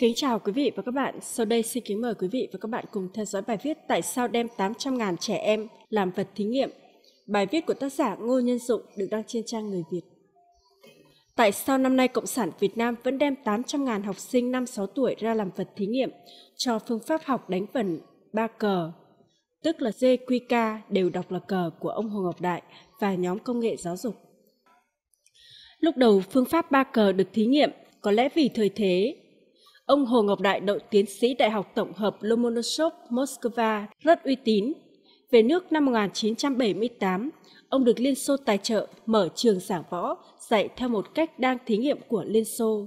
kính chào quý vị và các bạn. Sau đây xin kính mời quý vị và các bạn cùng theo dõi bài viết Tại sao đem 800.000 trẻ em làm vật thí nghiệm. Bài viết của tác giả Ngô Nhân Dụng được đăng trên trang Người Việt. Tại sao năm nay Cộng sản Việt Nam vẫn đem 800.000 học sinh 5-6 tuổi ra làm vật thí nghiệm cho phương pháp học đánh vần ba cờ, tức là JQK đều đọc là cờ của ông Hồ Ngọc Đại và nhóm công nghệ giáo dục. Lúc đầu phương pháp ba cờ được thí nghiệm có lẽ vì thời thế Ông Hồ Ngọc Đại đậu tiến sĩ Đại học Tổng hợp Lomonosov Moscow rất uy tín. Về nước năm 1978, ông được Liên Xô tài trợ mở trường giảng võ, dạy theo một cách đang thí nghiệm của Liên Xô.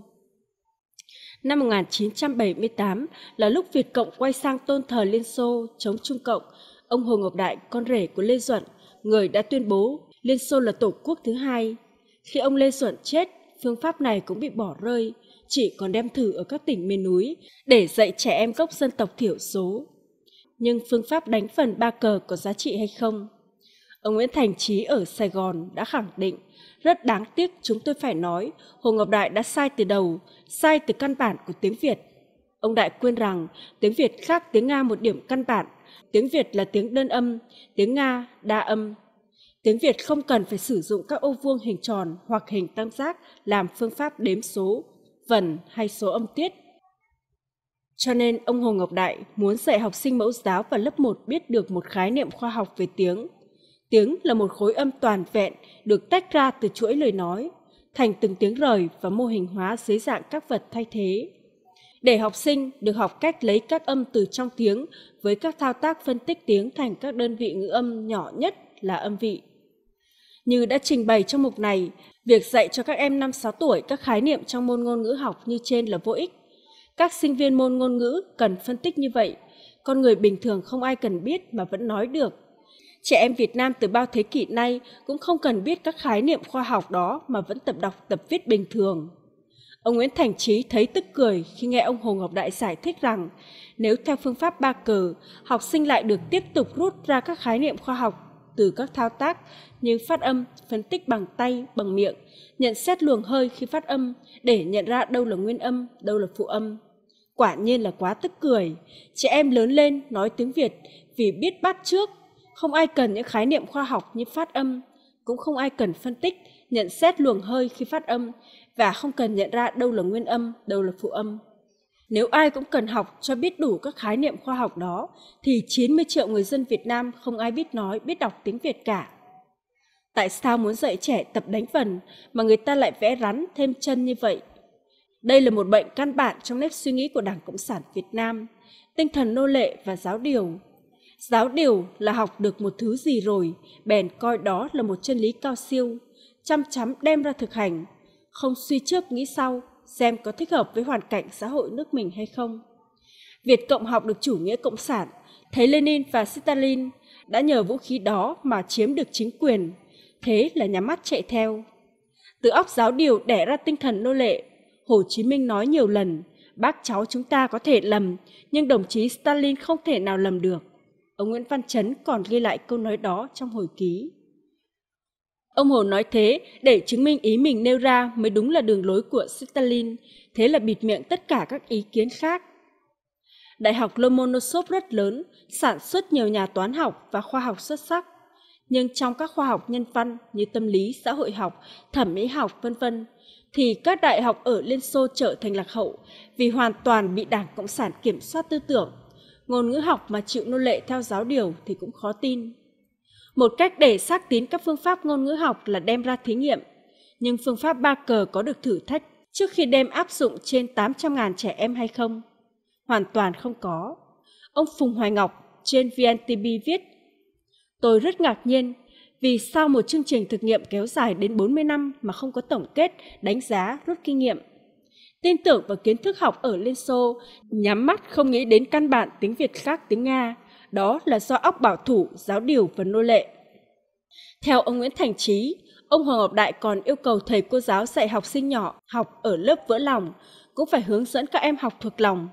Năm 1978 là lúc Việt Cộng quay sang tôn thờ Liên Xô chống Trung Cộng, ông Hồ Ngọc Đại, con rể của Lê Duẩn, người đã tuyên bố Liên Xô là tổ quốc thứ hai. Khi ông Lê Duẩn chết, phương pháp này cũng bị bỏ rơi, chỉ còn đem thử ở các tỉnh miền núi để dạy trẻ em gốc dân tộc thiểu số. Nhưng phương pháp đánh phần ba cờ có giá trị hay không? Ông Nguyễn Thành Trí ở Sài Gòn đã khẳng định, rất đáng tiếc chúng tôi phải nói, Hồ Ngọc Đại đã sai từ đầu, sai từ căn bản của tiếng Việt. Ông Đại quên rằng tiếng Việt khác tiếng Nga một điểm căn bản, tiếng Việt là tiếng đơn âm, tiếng Nga đa âm. Tiếng Việt không cần phải sử dụng các ô vuông hình tròn hoặc hình tam giác làm phương pháp đếm số vần hay số âm tiết. Cho nên ông Hồ Ngọc Đại muốn dạy học sinh mẫu giáo và lớp 1 biết được một khái niệm khoa học về tiếng. Tiếng là một khối âm toàn vẹn được tách ra từ chuỗi lời nói, thành từng tiếng rời và mô hình hóa dưới dạng các vật thay thế. Để học sinh được học cách lấy các âm từ trong tiếng với các thao tác phân tích tiếng thành các đơn vị ngữ âm nhỏ nhất là âm vị. Như đã trình bày trong mục này, Việc dạy cho các em năm 6 tuổi các khái niệm trong môn ngôn ngữ học như trên là vô ích. Các sinh viên môn ngôn ngữ cần phân tích như vậy. Con người bình thường không ai cần biết mà vẫn nói được. Trẻ em Việt Nam từ bao thế kỷ nay cũng không cần biết các khái niệm khoa học đó mà vẫn tập đọc, tập viết bình thường. Ông Nguyễn Thành Trí thấy tức cười khi nghe ông Hồ Ngọc Đại giải thích rằng nếu theo phương pháp ba cờ, học sinh lại được tiếp tục rút ra các khái niệm khoa học từ các thao tác như phát âm, phân tích bằng tay, bằng miệng, nhận xét luồng hơi khi phát âm để nhận ra đâu là nguyên âm, đâu là phụ âm. Quả nhiên là quá tức cười, trẻ em lớn lên nói tiếng Việt vì biết bắt trước, không ai cần những khái niệm khoa học như phát âm, cũng không ai cần phân tích, nhận xét luồng hơi khi phát âm và không cần nhận ra đâu là nguyên âm, đâu là phụ âm. Nếu ai cũng cần học cho biết đủ các khái niệm khoa học đó, thì 90 triệu người dân Việt Nam không ai biết nói, biết đọc tiếng Việt cả. Tại sao muốn dạy trẻ tập đánh vần mà người ta lại vẽ rắn thêm chân như vậy? Đây là một bệnh căn bản trong nếp suy nghĩ của Đảng Cộng sản Việt Nam, tinh thần nô lệ và giáo điều. Giáo điều là học được một thứ gì rồi, bèn coi đó là một chân lý cao siêu, chăm chắm đem ra thực hành, không suy trước nghĩ sau, xem có thích hợp với hoàn cảnh xã hội nước mình hay không. Việt Cộng học được chủ nghĩa cộng sản, thấy Lenin và Stalin đã nhờ vũ khí đó mà chiếm được chính quyền, thế là nhắm mắt chạy theo. Từ óc giáo điều đẻ ra tinh thần nô lệ, Hồ Chí Minh nói nhiều lần, bác cháu chúng ta có thể lầm, nhưng đồng chí Stalin không thể nào lầm được. Ông Nguyễn Văn Chấn còn ghi lại câu nói đó trong hồi ký. Ông Hồ nói thế để chứng minh ý mình nêu ra mới đúng là đường lối của Stalin, thế là bịt miệng tất cả các ý kiến khác. Đại học Lomonosov rất lớn, sản xuất nhiều nhà toán học và khoa học xuất sắc. Nhưng trong các khoa học nhân văn như tâm lý, xã hội học, thẩm mỹ học, vân vân, thì các đại học ở Liên Xô trở thành lạc hậu vì hoàn toàn bị Đảng Cộng sản kiểm soát tư tưởng. Ngôn ngữ học mà chịu nô lệ theo giáo điều thì cũng khó tin. Một cách để xác tín các phương pháp ngôn ngữ học là đem ra thí nghiệm. Nhưng phương pháp ba cờ có được thử thách trước khi đem áp dụng trên 800.000 trẻ em hay không? Hoàn toàn không có. Ông Phùng Hoài Ngọc trên VNTB viết Tôi rất ngạc nhiên vì sao một chương trình thực nghiệm kéo dài đến 40 năm mà không có tổng kết, đánh giá, rút kinh nghiệm. Tin tưởng vào kiến thức học ở Liên Xô, nhắm mắt không nghĩ đến căn bản tiếng Việt khác tiếng Nga, đó là do óc bảo thủ, giáo điều và nô lệ. Theo ông Nguyễn Thành Trí, ông Hoàng Ngọc Đại còn yêu cầu thầy cô giáo dạy học sinh nhỏ học ở lớp vỡ lòng, cũng phải hướng dẫn các em học thuộc lòng,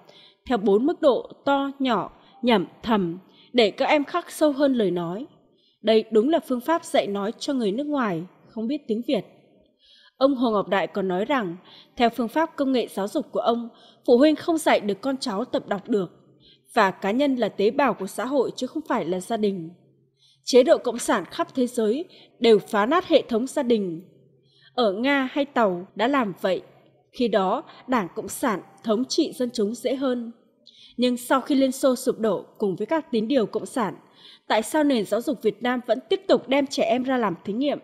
theo bốn mức độ to, nhỏ, nhẩm, thầm, để các em khắc sâu hơn lời nói. Đây đúng là phương pháp dạy nói cho người nước ngoài, không biết tiếng Việt. Ông Hồ Ngọc Đại còn nói rằng, theo phương pháp công nghệ giáo dục của ông, phụ huynh không dạy được con cháu tập đọc được, và cá nhân là tế bào của xã hội chứ không phải là gia đình. Chế độ cộng sản khắp thế giới đều phá nát hệ thống gia đình. Ở Nga hay Tàu đã làm vậy. Khi đó, Đảng Cộng sản thống trị dân chúng dễ hơn. Nhưng sau khi Liên Xô sụp đổ cùng với các tín điều cộng sản, tại sao nền giáo dục Việt Nam vẫn tiếp tục đem trẻ em ra làm thí nghiệm?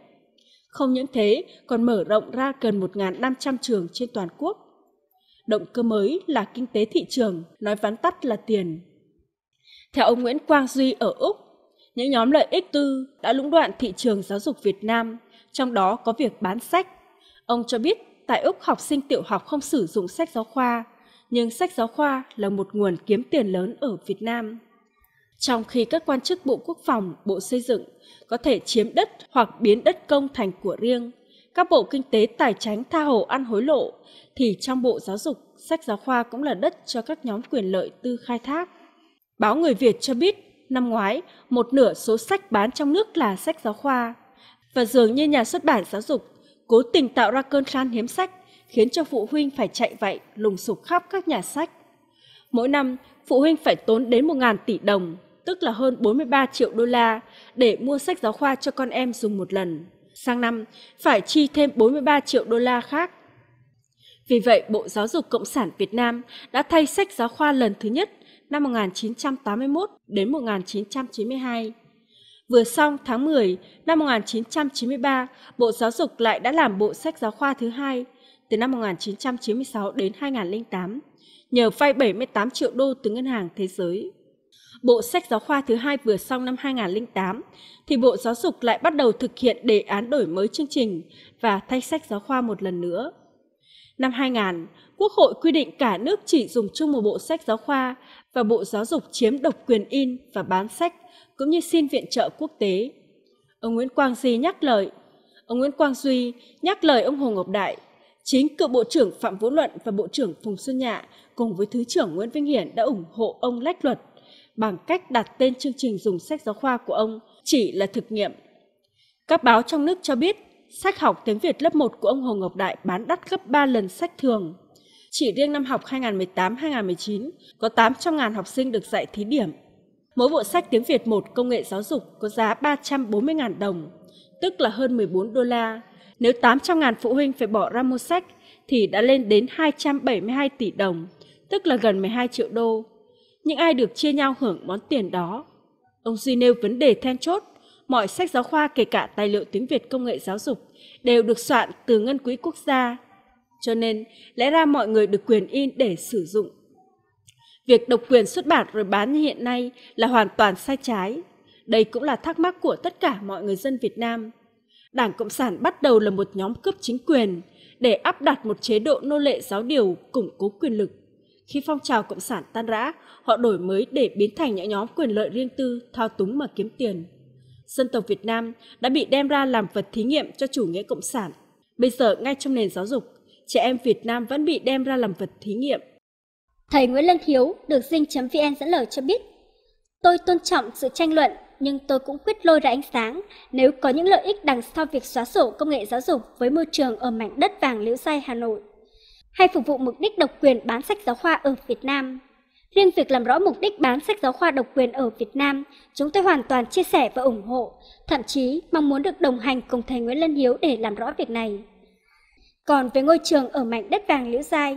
Không những thế, còn mở rộng ra gần 1.500 trường trên toàn quốc động cơ mới là kinh tế thị trường, nói vắn tắt là tiền. Theo ông Nguyễn Quang Duy ở Úc, những nhóm lợi ích tư đã lũng đoạn thị trường giáo dục Việt Nam, trong đó có việc bán sách. Ông cho biết tại Úc học sinh tiểu học không sử dụng sách giáo khoa, nhưng sách giáo khoa là một nguồn kiếm tiền lớn ở Việt Nam. Trong khi các quan chức Bộ Quốc phòng, Bộ Xây dựng có thể chiếm đất hoặc biến đất công thành của riêng, các bộ kinh tế tài chính tha hồ ăn hối lộ, thì trong bộ giáo dục, sách giáo khoa cũng là đất cho các nhóm quyền lợi tư khai thác. Báo Người Việt cho biết, năm ngoái, một nửa số sách bán trong nước là sách giáo khoa. Và dường như nhà xuất bản giáo dục cố tình tạo ra cơn khan hiếm sách, khiến cho phụ huynh phải chạy vậy lùng sục khắp các nhà sách. Mỗi năm, phụ huynh phải tốn đến 1.000 tỷ đồng, tức là hơn 43 triệu đô la, để mua sách giáo khoa cho con em dùng một lần sang năm phải chi thêm 43 triệu đô la khác. Vì vậy, Bộ Giáo dục Cộng sản Việt Nam đã thay sách giáo khoa lần thứ nhất năm 1981 đến 1992. Vừa xong tháng 10 năm 1993, Bộ Giáo dục lại đã làm bộ sách giáo khoa thứ hai từ năm 1996 đến 2008, nhờ vay 78 triệu đô từ Ngân hàng Thế giới bộ sách giáo khoa thứ hai vừa xong năm 2008, thì Bộ Giáo dục lại bắt đầu thực hiện đề án đổi mới chương trình và thay sách giáo khoa một lần nữa. Năm 2000, Quốc hội quy định cả nước chỉ dùng chung một bộ sách giáo khoa và Bộ Giáo dục chiếm độc quyền in và bán sách cũng như xin viện trợ quốc tế. Ông Nguyễn Quang Duy nhắc lời, ông Nguyễn Quang Duy nhắc lời ông Hồ Ngọc Đại, chính cựu Bộ trưởng Phạm Vũ Luận và Bộ trưởng Phùng Xuân Nhạ cùng với Thứ trưởng Nguyễn Vinh Hiển đã ủng hộ ông lách luật bằng cách đặt tên chương trình dùng sách giáo khoa của ông chỉ là thực nghiệm. Các báo trong nước cho biết sách học tiếng Việt lớp 1 của ông Hồ Ngọc Đại bán đắt gấp 3 lần sách thường. Chỉ riêng năm học 2018-2019, có 800.000 học sinh được dạy thí điểm. Mỗi bộ sách tiếng Việt 1 công nghệ giáo dục có giá 340.000 đồng, tức là hơn 14 đô la. Nếu 800.000 phụ huynh phải bỏ ra mua sách thì đã lên đến 272 tỷ đồng, tức là gần 12 triệu đô những ai được chia nhau hưởng món tiền đó. Ông Duy nêu vấn đề then chốt, mọi sách giáo khoa kể cả tài liệu tiếng Việt công nghệ giáo dục đều được soạn từ ngân quỹ quốc gia. Cho nên, lẽ ra mọi người được quyền in để sử dụng. Việc độc quyền xuất bản rồi bán như hiện nay là hoàn toàn sai trái. Đây cũng là thắc mắc của tất cả mọi người dân Việt Nam. Đảng Cộng sản bắt đầu là một nhóm cướp chính quyền để áp đặt một chế độ nô lệ giáo điều củng cố quyền lực khi phong trào Cộng sản tan rã, họ đổi mới để biến thành những nhóm quyền lợi riêng tư thao túng mà kiếm tiền. Dân tộc Việt Nam đã bị đem ra làm vật thí nghiệm cho chủ nghĩa Cộng sản. Bây giờ ngay trong nền giáo dục, trẻ em Việt Nam vẫn bị đem ra làm vật thí nghiệm. Thầy Nguyễn Lân Hiếu được dinh.vn dẫn lời cho biết, Tôi tôn trọng sự tranh luận nhưng tôi cũng quyết lôi ra ánh sáng nếu có những lợi ích đằng sau việc xóa sổ công nghệ giáo dục với môi trường ở mảnh đất vàng liễu giai Hà Nội hay phục vụ mục đích độc quyền bán sách giáo khoa ở Việt Nam. Riêng việc làm rõ mục đích bán sách giáo khoa độc quyền ở Việt Nam, chúng tôi hoàn toàn chia sẻ và ủng hộ, thậm chí mong muốn được đồng hành cùng thầy Nguyễn Lân Hiếu để làm rõ việc này. Còn về ngôi trường ở mảnh đất vàng Liễu Giai,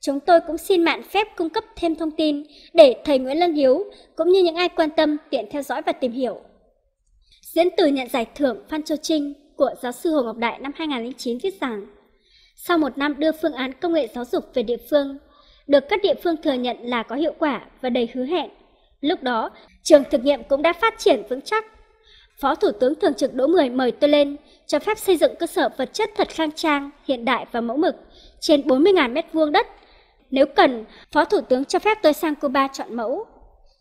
chúng tôi cũng xin mạn phép cung cấp thêm thông tin để thầy Nguyễn Lân Hiếu cũng như những ai quan tâm tiện theo dõi và tìm hiểu. Diễn từ nhận giải thưởng Phan Châu Trinh của giáo sư Hồ Ngọc Đại năm 2009 viết rằng sau một năm đưa phương án công nghệ giáo dục về địa phương, được các địa phương thừa nhận là có hiệu quả và đầy hứa hẹn. Lúc đó, trường thực nghiệm cũng đã phát triển vững chắc. Phó Thủ tướng Thường trực Đỗ Mười mời tôi lên, cho phép xây dựng cơ sở vật chất thật khang trang, hiện đại và mẫu mực, trên 40.000 m2 đất. Nếu cần, Phó Thủ tướng cho phép tôi sang Cuba chọn mẫu.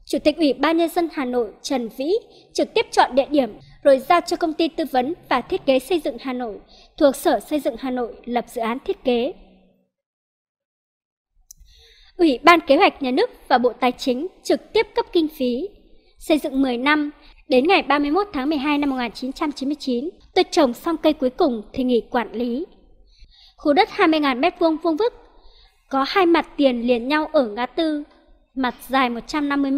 Chủ tịch Ủy ban Nhân dân Hà Nội Trần Vĩ trực tiếp chọn địa điểm rồi giao cho công ty tư vấn và thiết kế xây dựng Hà Nội thuộc Sở Xây dựng Hà Nội lập dự án thiết kế. Ủy ban Kế hoạch Nhà nước và Bộ Tài chính trực tiếp cấp kinh phí, xây dựng 10 năm, đến ngày 31 tháng 12 năm 1999, tôi trồng xong cây cuối cùng thì nghỉ quản lý. Khu đất 20.000 m2 vuông vức, có hai mặt tiền liền nhau ở ngã tư, mặt dài 150 m.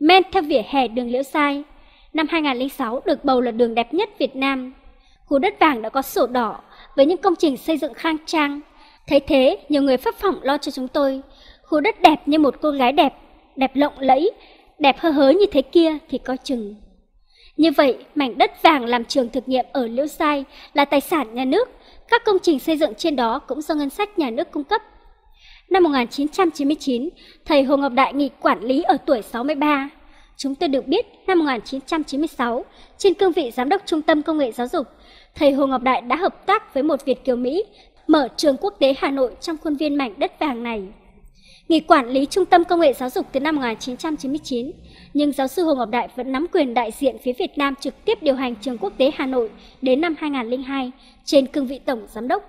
Men theo vỉa hè đường Liễu Sai, năm 2006 được bầu là đường đẹp nhất Việt Nam. Khu đất vàng đã có sổ đỏ với những công trình xây dựng khang trang. Thấy thế, nhiều người phát phỏng lo cho chúng tôi. Khu đất đẹp như một cô gái đẹp, đẹp lộng lẫy, đẹp hơ hớ như thế kia thì coi chừng. Như vậy, mảnh đất vàng làm trường thực nghiệm ở Liễu Giai là tài sản nhà nước. Các công trình xây dựng trên đó cũng do ngân sách nhà nước cung cấp. Năm 1999, thầy Hồ Ngọc Đại nghỉ quản lý ở tuổi 63 chúng tôi được biết năm 1996, trên cương vị Giám đốc Trung tâm Công nghệ Giáo dục, thầy Hồ Ngọc Đại đã hợp tác với một Việt kiều Mỹ mở trường quốc tế Hà Nội trong khuôn viên mảnh đất vàng này. Nghỉ quản lý Trung tâm Công nghệ Giáo dục từ năm 1999, nhưng giáo sư Hồ Ngọc Đại vẫn nắm quyền đại diện phía Việt Nam trực tiếp điều hành trường quốc tế Hà Nội đến năm 2002 trên cương vị Tổng Giám đốc.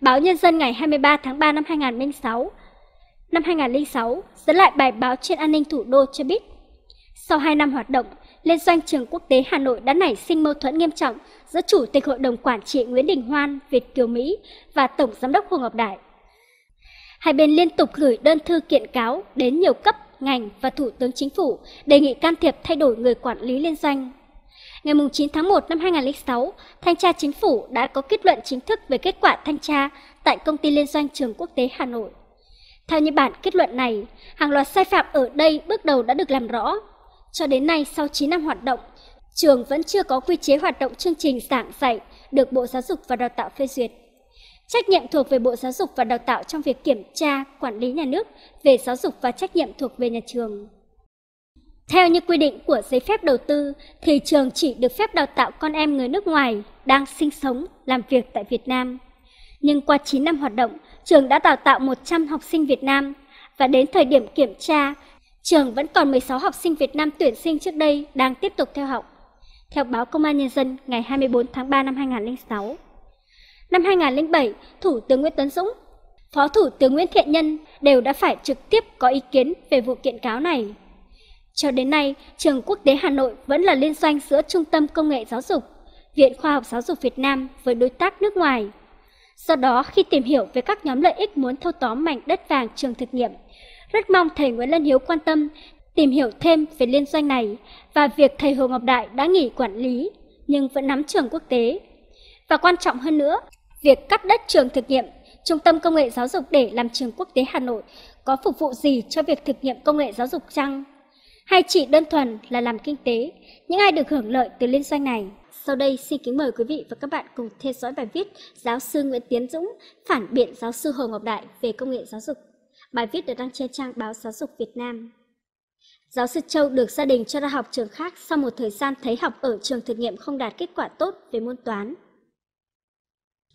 Báo Nhân dân ngày 23 tháng 3 năm 2006 Năm 2006, dẫn lại bài báo trên an ninh thủ đô cho biết sau 2 năm hoạt động, Liên doanh trường quốc tế Hà Nội đã nảy sinh mâu thuẫn nghiêm trọng giữa Chủ tịch Hội đồng Quản trị Nguyễn Đình Hoan, Việt Kiều Mỹ và Tổng Giám đốc Hồ Ngọc Đại. Hai bên liên tục gửi đơn thư kiện cáo đến nhiều cấp, ngành và Thủ tướng Chính phủ đề nghị can thiệp thay đổi người quản lý liên doanh. Ngày 9 tháng 1 năm 2006, Thanh tra Chính phủ đã có kết luận chính thức về kết quả thanh tra tại Công ty Liên doanh Trường Quốc tế Hà Nội. Theo như bản kết luận này, hàng loạt sai phạm ở đây bước đầu đã được làm rõ cho đến nay, sau 9 năm hoạt động, trường vẫn chưa có quy chế hoạt động chương trình giảng dạy được Bộ Giáo dục và Đào tạo phê duyệt. Trách nhiệm thuộc về Bộ Giáo dục và Đào tạo trong việc kiểm tra, quản lý nhà nước về giáo dục và trách nhiệm thuộc về nhà trường. Theo như quy định của giấy phép đầu tư, thì trường chỉ được phép đào tạo con em người nước ngoài đang sinh sống, làm việc tại Việt Nam. Nhưng qua 9 năm hoạt động, trường đã đào tạo 100 học sinh Việt Nam và đến thời điểm kiểm tra trường vẫn còn 16 học sinh Việt Nam tuyển sinh trước đây đang tiếp tục theo học, theo báo Công an Nhân dân ngày 24 tháng 3 năm 2006. Năm 2007, Thủ tướng Nguyễn Tấn Dũng, Phó Thủ tướng Nguyễn Thiện Nhân đều đã phải trực tiếp có ý kiến về vụ kiện cáo này. Cho đến nay, trường quốc tế Hà Nội vẫn là liên doanh giữa Trung tâm Công nghệ Giáo dục, Viện Khoa học Giáo dục Việt Nam với đối tác nước ngoài. Do đó, khi tìm hiểu về các nhóm lợi ích muốn thâu tóm mảnh đất vàng trường thực nghiệm, rất mong thầy Nguyễn Lân Hiếu quan tâm, tìm hiểu thêm về liên doanh này và việc thầy Hồ Ngọc Đại đã nghỉ quản lý nhưng vẫn nắm trường quốc tế. Và quan trọng hơn nữa, việc cắt đất trường thực nghiệm, Trung tâm Công nghệ Giáo dục để làm trường quốc tế Hà Nội có phục vụ gì cho việc thực nghiệm công nghệ giáo dục chăng? Hay chỉ đơn thuần là làm kinh tế, những ai được hưởng lợi từ liên doanh này? Sau đây xin kính mời quý vị và các bạn cùng theo dõi bài viết Giáo sư Nguyễn Tiến Dũng phản biện giáo sư Hồ Ngọc Đại về công nghệ giáo dục. Bài viết được đăng trên trang báo Giáo dục Việt Nam. Giáo sư Châu được gia đình cho ra học trường khác sau một thời gian thấy học ở trường thực nghiệm không đạt kết quả tốt về môn toán.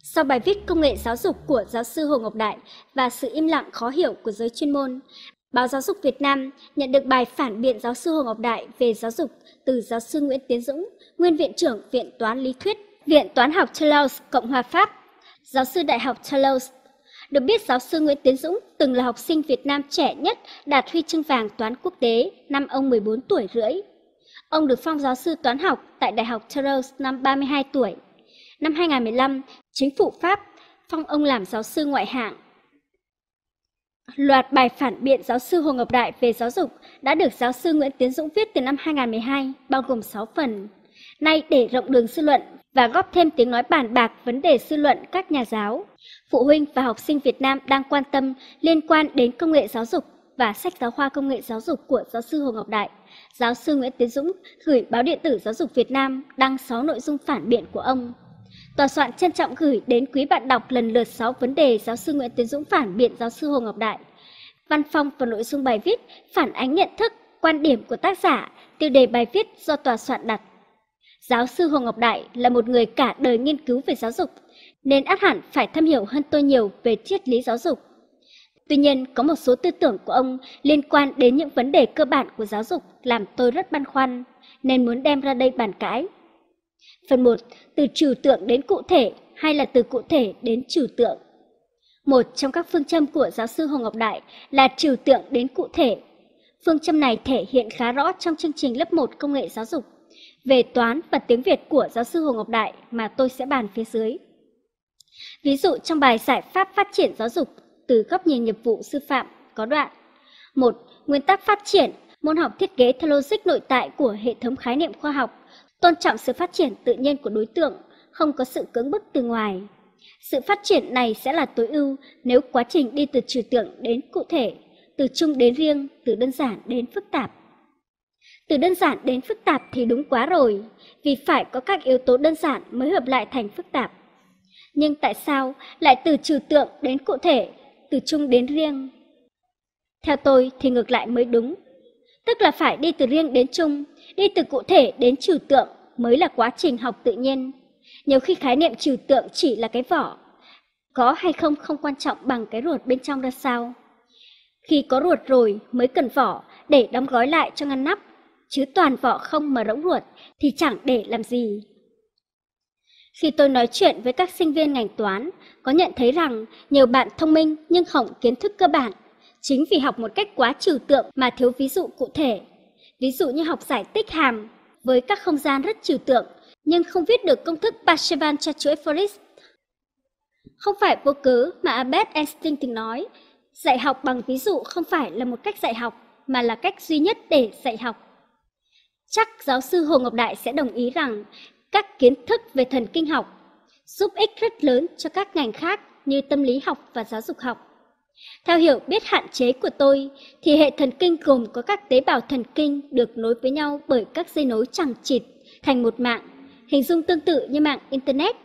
Sau bài viết công nghệ giáo dục của giáo sư Hồ Ngọc Đại và sự im lặng khó hiểu của giới chuyên môn, Báo Giáo dục Việt Nam nhận được bài phản biện giáo sư Hồ Ngọc Đại về giáo dục từ giáo sư Nguyễn Tiến Dũng, nguyên viện trưởng Viện Toán Lý Thuyết, Viện Toán học Toulouse, Cộng hòa Pháp, giáo sư Đại học Toulouse được biết, giáo sư Nguyễn Tiến Dũng từng là học sinh Việt Nam trẻ nhất đạt huy chương vàng toán quốc tế năm ông 14 tuổi rưỡi. Ông được phong giáo sư toán học tại Đại học Charles năm 32 tuổi. Năm 2015, chính phủ Pháp phong ông làm giáo sư ngoại hạng. Loạt bài phản biện giáo sư Hồ Ngọc Đại về giáo dục đã được giáo sư Nguyễn Tiến Dũng viết từ năm 2012, bao gồm 6 phần nay để rộng đường sư luận và góp thêm tiếng nói bàn bạc vấn đề sư luận các nhà giáo, phụ huynh và học sinh Việt Nam đang quan tâm liên quan đến công nghệ giáo dục và sách giáo khoa công nghệ giáo dục của giáo sư Hồ Ngọc Đại. Giáo sư Nguyễn Tiến Dũng gửi báo điện tử Giáo dục Việt Nam đăng 6 nội dung phản biện của ông. Tòa soạn trân trọng gửi đến quý bạn đọc lần lượt 6 vấn đề giáo sư Nguyễn Tiến Dũng phản biện giáo sư Hồ Ngọc Đại. Văn phong và nội dung bài viết phản ánh nhận thức, quan điểm của tác giả, tiêu đề bài viết do tòa soạn đặt. Giáo sư Hồ Ngọc Đại là một người cả đời nghiên cứu về giáo dục, nên át hẳn phải thâm hiểu hơn tôi nhiều về triết lý giáo dục. Tuy nhiên, có một số tư tưởng của ông liên quan đến những vấn đề cơ bản của giáo dục làm tôi rất băn khoăn, nên muốn đem ra đây bàn cãi. Phần 1. Từ trừu tượng đến cụ thể hay là từ cụ thể đến trừu tượng? Một trong các phương châm của giáo sư Hồ Ngọc Đại là trừu tượng đến cụ thể. Phương châm này thể hiện khá rõ trong chương trình lớp 1 công nghệ giáo dục về toán và tiếng Việt của giáo sư Hồ Ngọc Đại mà tôi sẽ bàn phía dưới. Ví dụ trong bài Giải pháp phát triển giáo dục từ góc nhìn nghiệp vụ sư phạm có đoạn một Nguyên tắc phát triển, môn học thiết kế theo logic nội tại của hệ thống khái niệm khoa học, tôn trọng sự phát triển tự nhiên của đối tượng, không có sự cưỡng bức từ ngoài. Sự phát triển này sẽ là tối ưu nếu quá trình đi từ trừu tượng đến cụ thể, từ chung đến riêng, từ đơn giản đến phức tạp. Từ đơn giản đến phức tạp thì đúng quá rồi, vì phải có các yếu tố đơn giản mới hợp lại thành phức tạp. Nhưng tại sao lại từ trừ tượng đến cụ thể, từ chung đến riêng? Theo tôi thì ngược lại mới đúng, tức là phải đi từ riêng đến chung, đi từ cụ thể đến trừ tượng mới là quá trình học tự nhiên. Nhiều khi khái niệm trừ tượng chỉ là cái vỏ, có hay không không quan trọng bằng cái ruột bên trong ra sao. Khi có ruột rồi mới cần vỏ để đóng gói lại cho ngăn nắp chứ toàn vỏ không mà rỗng ruột thì chẳng để làm gì. Khi tôi nói chuyện với các sinh viên ngành toán, có nhận thấy rằng nhiều bạn thông minh nhưng hỏng kiến thức cơ bản, chính vì học một cách quá trừu tượng mà thiếu ví dụ cụ thể. Ví dụ như học giải tích hàm với các không gian rất trừu tượng nhưng không viết được công thức Parseval cho chuỗi Fourier. Không phải vô cớ mà Albert Einstein từng nói, dạy học bằng ví dụ không phải là một cách dạy học mà là cách duy nhất để dạy học chắc giáo sư Hồ Ngọc Đại sẽ đồng ý rằng các kiến thức về thần kinh học giúp ích rất lớn cho các ngành khác như tâm lý học và giáo dục học. Theo hiểu biết hạn chế của tôi thì hệ thần kinh gồm có các tế bào thần kinh được nối với nhau bởi các dây nối chẳng chịt thành một mạng, hình dung tương tự như mạng Internet.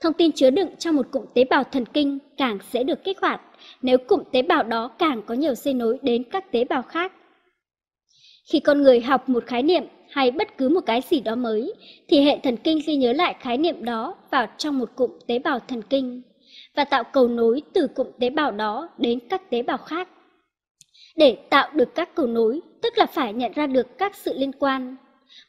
Thông tin chứa đựng trong một cụm tế bào thần kinh càng sẽ được kích hoạt nếu cụm tế bào đó càng có nhiều dây nối đến các tế bào khác khi con người học một khái niệm hay bất cứ một cái gì đó mới, thì hệ thần kinh ghi nhớ lại khái niệm đó vào trong một cụm tế bào thần kinh và tạo cầu nối từ cụm tế bào đó đến các tế bào khác. Để tạo được các cầu nối, tức là phải nhận ra được các sự liên quan.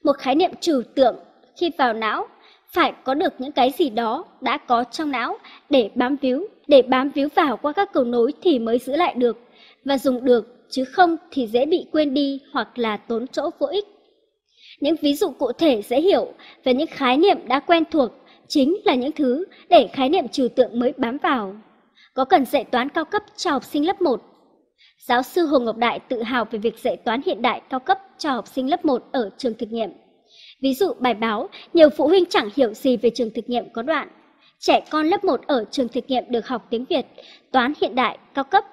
Một khái niệm trừu tượng khi vào não phải có được những cái gì đó đã có trong não để bám víu, để bám víu vào qua các cầu nối thì mới giữ lại được và dùng được chứ không thì dễ bị quên đi hoặc là tốn chỗ vô ích. Những ví dụ cụ thể dễ hiểu về những khái niệm đã quen thuộc chính là những thứ để khái niệm trừu tượng mới bám vào. Có cần dạy toán cao cấp cho học sinh lớp 1? Giáo sư Hồ Ngọc Đại tự hào về việc dạy toán hiện đại cao cấp cho học sinh lớp 1 ở trường thực nghiệm. Ví dụ bài báo, nhiều phụ huynh chẳng hiểu gì về trường thực nghiệm có đoạn. Trẻ con lớp 1 ở trường thực nghiệm được học tiếng Việt, toán hiện đại cao cấp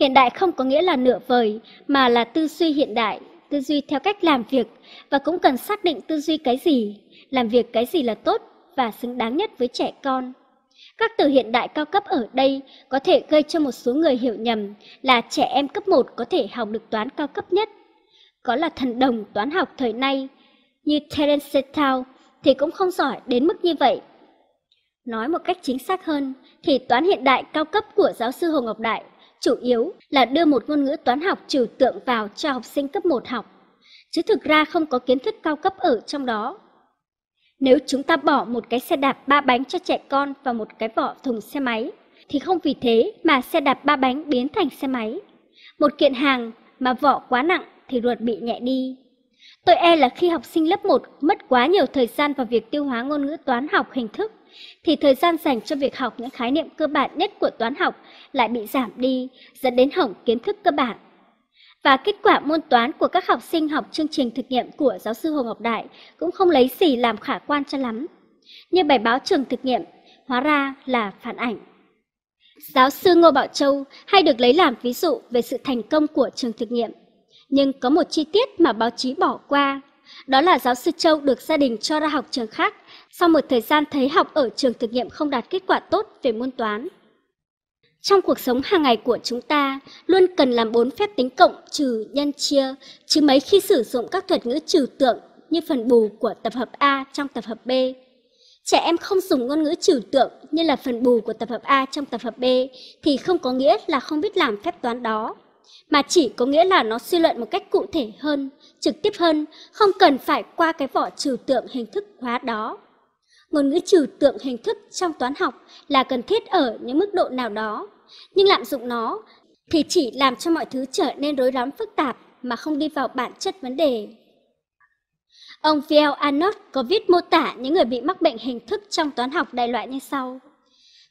Hiện đại không có nghĩa là nửa vời, mà là tư duy hiện đại, tư duy theo cách làm việc và cũng cần xác định tư duy cái gì, làm việc cái gì là tốt và xứng đáng nhất với trẻ con. Các từ hiện đại cao cấp ở đây có thể gây cho một số người hiểu nhầm là trẻ em cấp 1 có thể học được toán cao cấp nhất. Có là thần đồng toán học thời nay, như Terence Tao thì cũng không giỏi đến mức như vậy. Nói một cách chính xác hơn thì toán hiện đại cao cấp của giáo sư Hồ Ngọc Đại chủ yếu là đưa một ngôn ngữ toán học trừu tượng vào cho học sinh cấp 1 học, chứ thực ra không có kiến thức cao cấp ở trong đó. Nếu chúng ta bỏ một cái xe đạp ba bánh cho trẻ con và một cái vỏ thùng xe máy, thì không vì thế mà xe đạp ba bánh biến thành xe máy. Một kiện hàng mà vỏ quá nặng thì ruột bị nhẹ đi. Tôi e là khi học sinh lớp 1 mất quá nhiều thời gian vào việc tiêu hóa ngôn ngữ toán học hình thức, thì thời gian dành cho việc học những khái niệm cơ bản nhất của toán học lại bị giảm đi, dẫn đến hỏng kiến thức cơ bản. Và kết quả môn toán của các học sinh học chương trình thực nghiệm của giáo sư Hồ Ngọc Đại cũng không lấy gì làm khả quan cho lắm. Như bài báo trường thực nghiệm, hóa ra là phản ảnh. Giáo sư Ngô Bảo Châu hay được lấy làm ví dụ về sự thành công của trường thực nghiệm. Nhưng có một chi tiết mà báo chí bỏ qua, đó là giáo sư Châu được gia đình cho ra học trường khác sau một thời gian thấy học ở trường thực nghiệm không đạt kết quả tốt về môn toán. Trong cuộc sống hàng ngày của chúng ta, luôn cần làm bốn phép tính cộng trừ nhân chia, chứ mấy khi sử dụng các thuật ngữ trừ tượng như phần bù của tập hợp A trong tập hợp B. Trẻ em không dùng ngôn ngữ trừ tượng như là phần bù của tập hợp A trong tập hợp B thì không có nghĩa là không biết làm phép toán đó, mà chỉ có nghĩa là nó suy luận một cách cụ thể hơn, trực tiếp hơn, không cần phải qua cái vỏ trừ tượng hình thức hóa đó ngôn ngữ trừu tượng hình thức trong toán học là cần thiết ở những mức độ nào đó, nhưng lạm dụng nó thì chỉ làm cho mọi thứ trở nên rối rắm phức tạp mà không đi vào bản chất vấn đề. Ông Viel Arnott có viết mô tả những người bị mắc bệnh hình thức trong toán học đại loại như sau.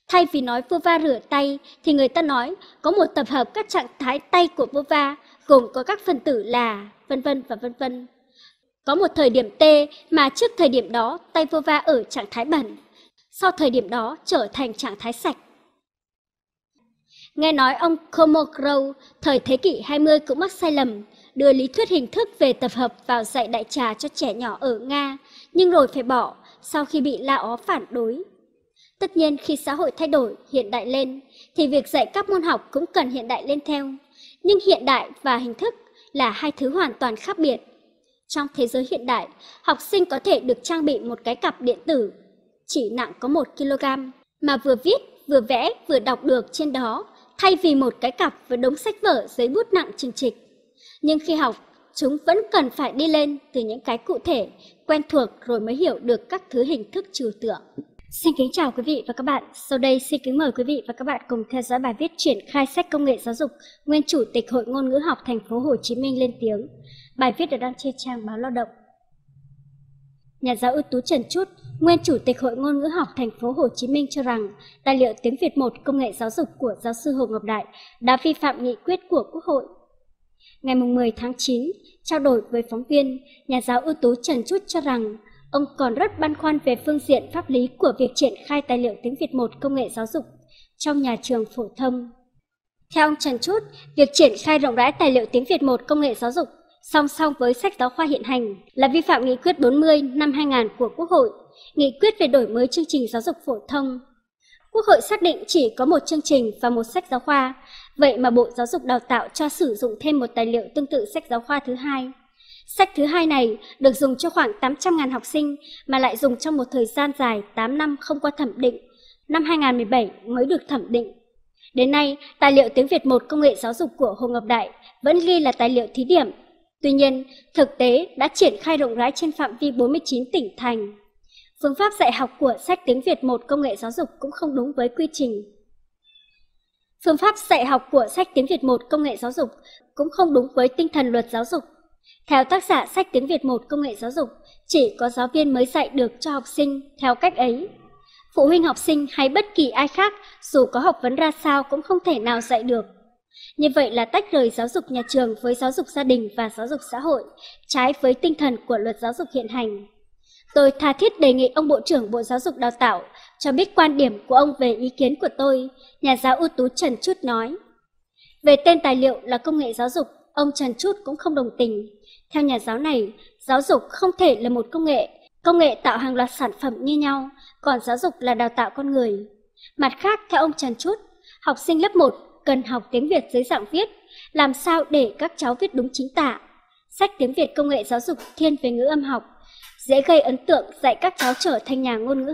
Thay vì nói vô va rửa tay thì người ta nói có một tập hợp các trạng thái tay của vô va gồm có các phần tử là vân vân và vân vân. Có một thời điểm T mà trước thời điểm đó tay vô va ở trạng thái bẩn, sau thời điểm đó trở thành trạng thái sạch. Nghe nói ông Komogro thời thế kỷ 20 cũng mắc sai lầm, đưa lý thuyết hình thức về tập hợp vào dạy đại trà cho trẻ nhỏ ở Nga, nhưng rồi phải bỏ sau khi bị La Ó phản đối. Tất nhiên khi xã hội thay đổi, hiện đại lên, thì việc dạy các môn học cũng cần hiện đại lên theo. Nhưng hiện đại và hình thức là hai thứ hoàn toàn khác biệt. Trong thế giới hiện đại, học sinh có thể được trang bị một cái cặp điện tử chỉ nặng có 1 kg mà vừa viết, vừa vẽ, vừa đọc được trên đó thay vì một cái cặp với đống sách vở giấy bút nặng chừng trịch. Nhưng khi học, chúng vẫn cần phải đi lên từ những cái cụ thể, quen thuộc rồi mới hiểu được các thứ hình thức trừu tượng. Xin kính chào quý vị và các bạn. Sau đây xin kính mời quý vị và các bạn cùng theo dõi bài viết triển khai sách công nghệ giáo dục, nguyên chủ tịch Hội ngôn ngữ học thành phố Hồ Chí Minh lên tiếng. Bài viết được đăng trên trang báo Lao động. Nhà giáo ưu tú Trần Chút, nguyên chủ tịch Hội ngôn ngữ học thành phố Hồ Chí Minh cho rằng, tài liệu tiếng Việt 1 công nghệ giáo dục của giáo sư Hồ Ngọc Đại đã vi phạm nghị quyết của Quốc hội. Ngày 10 tháng 9, trao đổi với phóng viên, nhà giáo ưu tú Trần Chút cho rằng ông còn rất băn khoăn về phương diện pháp lý của việc triển khai tài liệu tiếng Việt 1 công nghệ giáo dục trong nhà trường phổ thông. Theo ông Trần Chút, việc triển khai rộng rãi tài liệu tiếng Việt 1 công nghệ giáo dục song song với sách giáo khoa hiện hành là vi phạm nghị quyết 40 năm 2000 của Quốc hội, nghị quyết về đổi mới chương trình giáo dục phổ thông. Quốc hội xác định chỉ có một chương trình và một sách giáo khoa, vậy mà Bộ Giáo dục Đào tạo cho sử dụng thêm một tài liệu tương tự sách giáo khoa thứ hai. Sách thứ hai này được dùng cho khoảng 800.000 học sinh mà lại dùng trong một thời gian dài 8 năm không qua thẩm định, năm 2017 mới được thẩm định. Đến nay, tài liệu tiếng Việt một công nghệ giáo dục của Hồ Ngọc Đại vẫn ghi là tài liệu thí điểm Tuy nhiên, thực tế đã triển khai rộng rãi trên phạm vi 49 tỉnh thành. Phương pháp dạy học của sách tiếng Việt 1 công nghệ giáo dục cũng không đúng với quy trình. Phương pháp dạy học của sách tiếng Việt 1 công nghệ giáo dục cũng không đúng với tinh thần luật giáo dục. Theo tác giả sách tiếng Việt 1 công nghệ giáo dục, chỉ có giáo viên mới dạy được cho học sinh theo cách ấy. Phụ huynh học sinh hay bất kỳ ai khác dù có học vấn ra sao cũng không thể nào dạy được. Như vậy là tách rời giáo dục nhà trường với giáo dục gia đình và giáo dục xã hội, trái với tinh thần của luật giáo dục hiện hành. Tôi tha thiết đề nghị ông Bộ trưởng Bộ Giáo dục Đào tạo cho biết quan điểm của ông về ý kiến của tôi, nhà giáo ưu tú Trần Chút nói. Về tên tài liệu là công nghệ giáo dục, ông Trần Chút cũng không đồng tình. Theo nhà giáo này, giáo dục không thể là một công nghệ. Công nghệ tạo hàng loạt sản phẩm như nhau, còn giáo dục là đào tạo con người. Mặt khác, theo ông Trần Chút, học sinh lớp 1 cần học tiếng Việt dưới dạng viết, làm sao để các cháu viết đúng chính tả. Sách tiếng Việt công nghệ giáo dục thiên về ngữ âm học, dễ gây ấn tượng dạy các cháu trở thành nhà ngôn ngữ học.